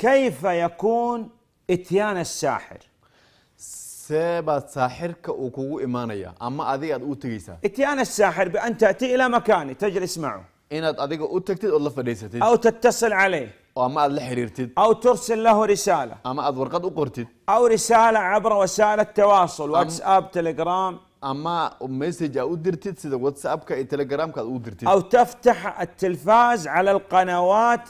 كيف يكون اتيان الساحر سيبا ساحر كوكو إيمانيا أما أذي أد أوتيسا اتيان الساحر بأن تأتي إلى مكاني تجلس معه إن أديك أوتكتد الله فريسة أو تتصل عليه أما أد لحريرتد أو ترسل له رسالة أما أد قد أقرتد أو رسالة عبر وسائل التواصل واتساب تليجرام أما مسج أو درتد سيدا واتساب كا تليجرام كا أو درتد أو تفتح التلفاز على القنوات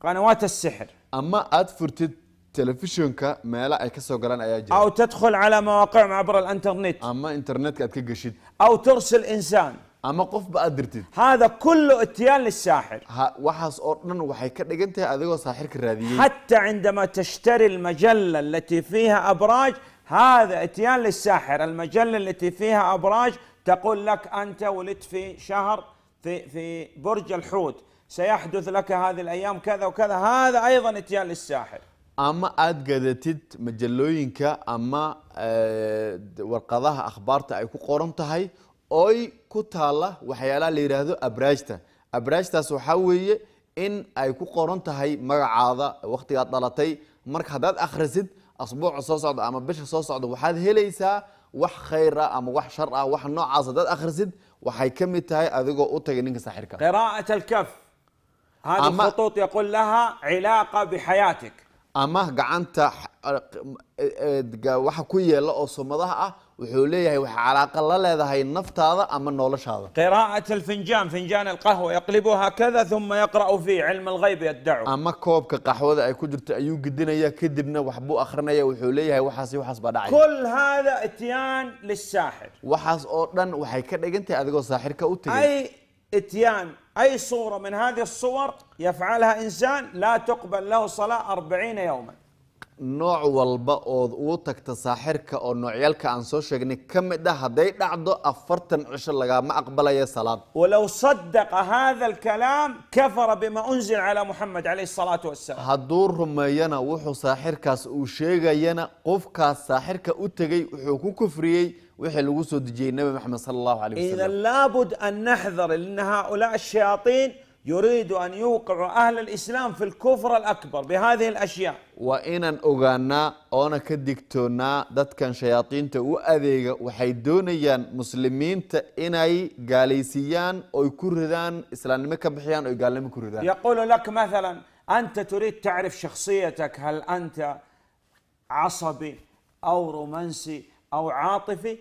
قنوات السحر اما اد تلفزيون كا ما لا يكسر قران ايا او تدخل على مواقعهم عبر الانترنت اما انترنت كات كغشيد او ترسل انسان اما قف بادرتد هذا كله اتيان للساحر ها وحص أرنن waxay ka dhigantahay ساحر كرادي حتى عندما تشتري المجله التي فيها ابراج هذا اتيان للساحر المجله التي فيها ابراج تقول لك انت ولدت في شهر في في برج الحوت سيحدث لك هذه الايام كذا وكذا هذا ايضا اتيان للساحر ama aad gadatid majalooyinka ama warqadaha akhbaarta ay ku qoran tahay oy ku taala waxyaalaha la yidhaahdo abraajta abraajtaas waxaa weeye in ay ku qoran tahay magacaada wakhtigaad dhalatay marka haddaad akhrisid asbuuca soo socda ama bisha soo socda waxaad helaysaa wax khayr ah ama wax shar ah wax noocaas haddaad akhrisid waxay ka mid tahay adigoo u tagay ninka saaxirka qiraa'at alkaf هذه أما الخطوط يقول لها علاقة بحياتك ama gacanta waxa ku yeela oo sumadaha ah wuxuu leeyahay waxa calaaqo la leedahay naftaada ama noloshaada qiraa'at alfinjaan finjaan alqahwa yaqlibu hakada thuma yaqra'u fi cilm alghayb yaddacu ama koobka qaxwada ay ku jirto ayuu gedinaya kadibna wax buu akhrinaya wuxuu leeyahay waxaas iyo waxaas baa dhacay kul hada ityaan lissaaxir waxaas oo dhan waxay ka dhigan tahay adigoo saaxirka u tegay إتيان أي صورة من هذه الصور يفعلها إنسان لا تقبل له صلاة أربعين يوما nooc walba ood uu tagta saaxirka oo noocyaalka aan soo sheegnay ka mid ah hadday dhacdo afartan cisho lagaama aqbalaya salaad walow sadaqa hada alkalaam kafara bima unzila cala muxamed calayhi salaatu wasalam hadduu rumeeyana wuxuu saaxirkaas uu sheegayana qofkaas saaxirka u tegey wuxuu ku kufriyey wixii lagu soo dejiyey nebi maxamed sala allahu alayh wasalam idan laabud an naxdar lina haulaa ashayaatiin يريد أن يوقع أهل الإسلام في الكفر الأكبر بهذه الأشياء وإن أغانا أنا كدكتونا دات كان شياطين تو أذيغ وحيدونيا مسلمين تإني قاليسيان أو يكردان إسلام بحيان أو يقالم كردان يقول لك مثلا أنت تريد تعرف شخصيتك هل أنت عصبي أو رومانسي أو عاطفي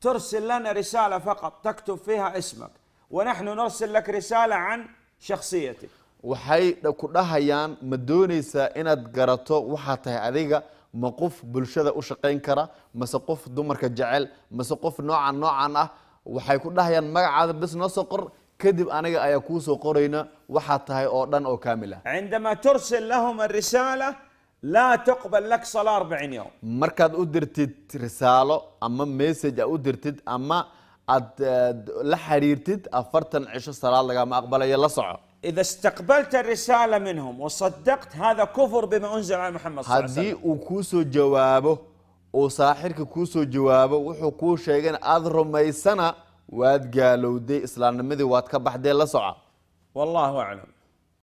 ترسل لنا رسالة فقط تكتب فيها اسمك ونحن نرسل لك رسالة عن shakhsiyati waxay ku dhahayaan ma doonaysaa inaad garato waxaad tahay adiga ma qof bulshada u shaqayn kara mase qof dumarka jecel mase qof noocan noocan ah waxay ku dhahayaan magacaada bis noo soo qor kadib aniga ayaa kuu soo qorayna waxaad tahay oo dhan oo kaamil ah cindamaa tursil lahum arisaala laa tuqbal lak sala arbaciin yowm markaad u dirtid risaalo ama message aa u dirtid ama aad la xiriirtid afartan cisho salaad lagama aqbalayo la soco إذا استقبلت الرسالة منهم وصدقت هذا كفر بما أنزل على محمد صلى الله عليه وسلم هدي وكوسو جوابه وصاحرك كوسو جوابه وحكو شيئا أذر ميسنا واد قالوا دي إسلام مذي واد كبح دي لسعة والله أعلم